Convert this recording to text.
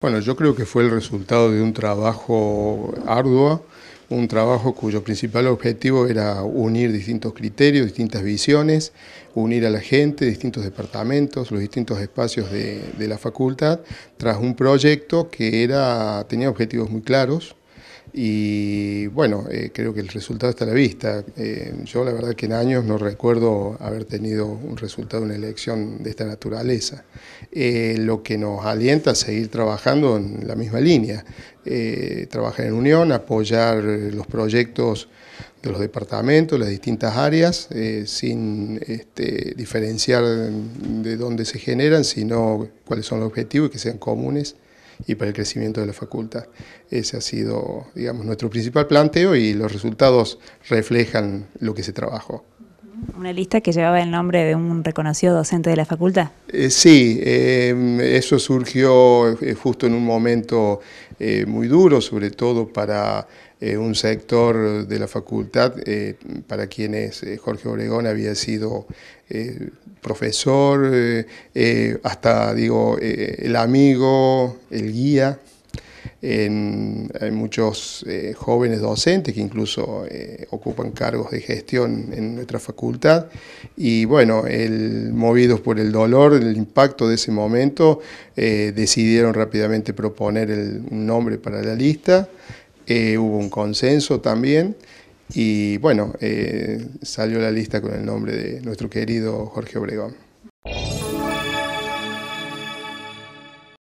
Bueno, yo creo que fue el resultado de un trabajo arduo, un trabajo cuyo principal objetivo era unir distintos criterios, distintas visiones, unir a la gente, distintos departamentos, los distintos espacios de, la facultad, tras un proyecto que tenía objetivos muy claros, y bueno, eh, creo que el resultado está a la vista. Eh, yo la verdad que en años no recuerdo haber tenido un resultado de una elección de esta naturaleza. Eh, lo que nos alienta a seguir trabajando en la misma línea, trabajar en unión, apoyar los proyectos de los departamentos, las distintas áreas, sin este, diferenciar de dónde se generan, sino cuáles son los objetivos y que sean comunes y para el crecimiento de la facultad. Ese ha sido, digamos, nuestro principal planteo y los resultados reflejan lo que se trabajó. ¿Una lista que llevaba el nombre de un reconocido docente de la facultad? Eh, sí, eh, eso surgió eh, justo en un momento muy duro, sobre todo para un sector de la facultad, para quienes Jorge Obregón había sido profesor, hasta digo, el amigo, el guía hay muchos eh, jóvenes docentes que incluso eh, ocupan cargos de gestión en nuestra facultad y bueno, movidos por el dolor, el impacto de ese momento, eh, decidieron rápidamente proponer el, un nombre para la lista, hubo un consenso también y bueno, salió la lista con el nombre de nuestro querido Jorge Obregón.